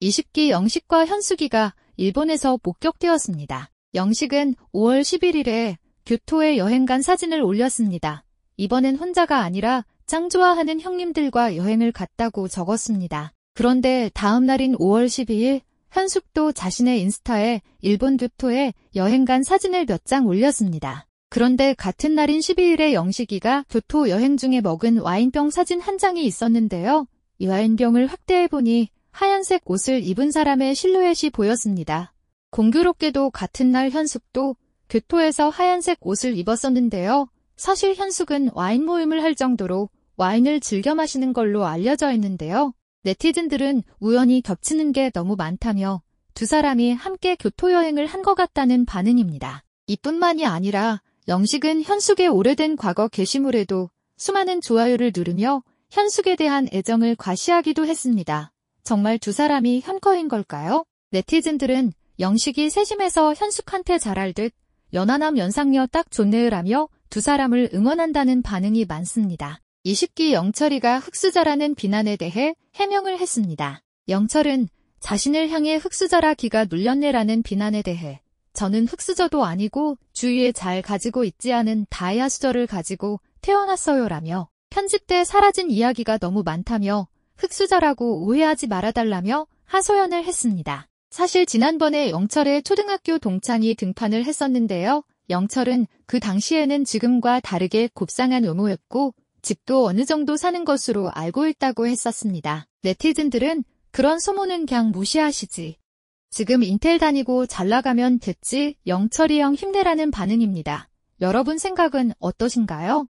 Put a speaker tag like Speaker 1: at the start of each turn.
Speaker 1: 20기 영식과 현숙이가 일본에서 목격되었습니다. 영식은 5월 11일에 교토에 여행 간 사진을 올렸습니다. 이번엔 혼자가 아니라 짱좋아하는 형님들과 여행을 갔다고 적었습니다. 그런데 다음 날인 5월 12일 현숙도 자신의 인스타에 일본 교토에 여행 간 사진을 몇 장 올렸습니다. 그런데 같은 날인 12일에 영식이가 교토 여행 중에 먹은 와인병 사진 한 장이 있었는데요. 이 와인병을 확대해보니 하얀색 옷을 입은 사람의 실루엣이 보였습니다. 공교롭게도 같은 날 현숙도 교토에서 하얀색 옷을 입었었는데요. 사실 현숙은 와인 모임을 할 정도로 와인을 즐겨 마시는 걸로 알려져 있는데요. 네티즌들은 우연히 겹치는 게 너무 많다며 두 사람이 함께 교토 여행을 한 것 같다는 반응입니다. 이뿐만이 아니라 영식은 현숙의 오래된 과거 게시물에도 수많은 좋아요를 누르며 현숙에 대한 애정을 과시하기도 했습니다. 정말 두 사람이 현커인 걸까요? 네티즌들은 영식이 세심해서 현숙한테 잘알듯 연하남 연상녀 딱좋네라며두 사람을 응원한다는 반응이 많습니다. 20기 영철이가 흑수자라는 비난에 대해 해명을 했습니다. 영철은 자신을 향해 흑수자라 기가 눌렸네라는 비난에 대해 저는 흑수저도 아니고 주위에 잘 가지고 있지 않은 다이아 수저를 가지고 태어났어요라며 편집때 사라진 이야기가 너무 많다며 흑수저라고 오해하지 말아달라며 하소연을 했습니다. 사실 지난번에 영철의 초등학교 동창이 등판을 했었는데요. 영철은 그 당시에는 지금과 다르게 곱상한 외모였고 집도 어느 정도 사는 것으로 알고 있다고 했었습니다. 네티즌들은 그런 소문은 그냥 무시하시지. 지금 인텔 다니고 잘 나가면 됐지 영철이 형 힘내라는 반응입니다. 여러분 생각은 어떠신가요?